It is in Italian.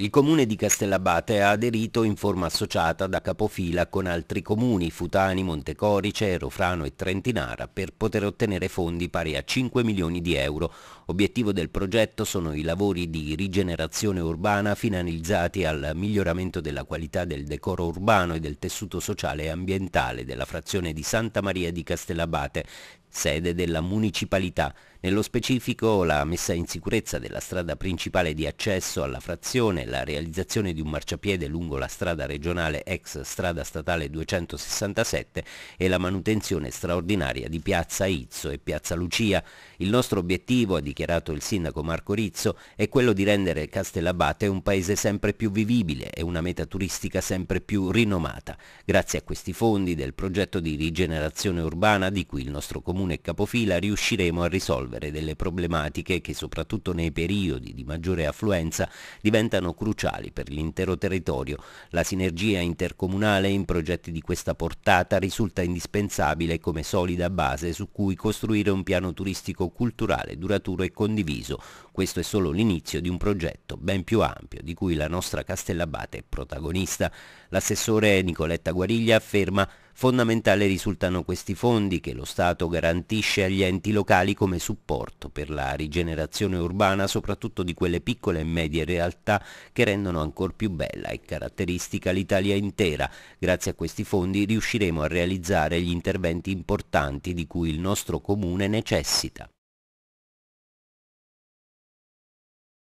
Il comune di Castellabate ha aderito in forma associata da capofila con altri comuni, Futani, Montecorice, Rofrano e Trentinara, per poter ottenere fondi pari a 5 milioni di euro, Obiettivo del progetto sono i lavori di rigenerazione urbana finalizzati al miglioramento della qualità del decoro urbano e del tessuto sociale e ambientale della frazione di Santa Maria di Castellabate, sede della municipalità. Nello specifico la messa in sicurezza della strada principale di accesso alla frazione, la realizzazione di un marciapiede lungo la strada regionale ex strada statale 267 e la manutenzione straordinaria di piazza Izzo e piazza Lucia. Il nostro obiettivo, ha dichiarato dichiarato il sindaco Marco Rizzo, è quello di rendere Castellabate un paese sempre più vivibile e una meta turistica sempre più rinomata, grazie a questi fondi del progetto di rigenerazione urbana di cui il nostro comune capofila riusciremo a risolvere delle problematiche che soprattutto nei periodi di maggiore affluenza diventano cruciali per l'intero territorio. La sinergia intercomunale in progetti di questa portata risulta indispensabile come solida base su cui costruire un piano turistico culturale duraturo e condiviso, questo è solo l'inizio di un progetto ben più ampio di cui la nostra Castellabate è protagonista. L'assessore Nicoletta Guariglia afferma Fondamentale risultano questi fondi che lo Stato garantisce agli enti locali come supporto per la rigenerazione urbana, soprattutto di quelle piccole e medie realtà che rendono ancora più bella e caratteristica l'Italia intera. Grazie a questi fondi riusciremo a realizzare gli interventi importanti di cui il nostro comune necessita.